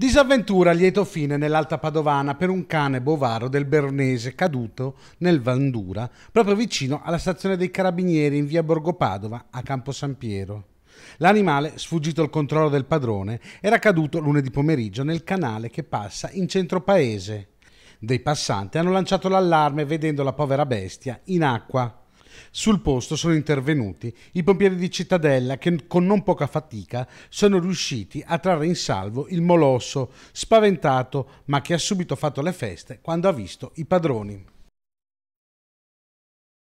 Disavventura lieto fine nell'Alta Padovana per un cane bovaro del Bernese caduto nel Vandura, proprio vicino alla stazione dei Carabinieri in via Borgo Padova a Campo San Piero. L'animale, sfuggito al controllo del padrone, era caduto lunedì pomeriggio nel canale che passa in centro paese. Dei passanti hanno lanciato l'allarme vedendo la povera bestia in acqua. Sul posto sono intervenuti i pompieri di Cittadella che con non poca fatica sono riusciti a trarre in salvo il molosso, spaventato ma che ha subito fatto le feste quando ha visto i padroni.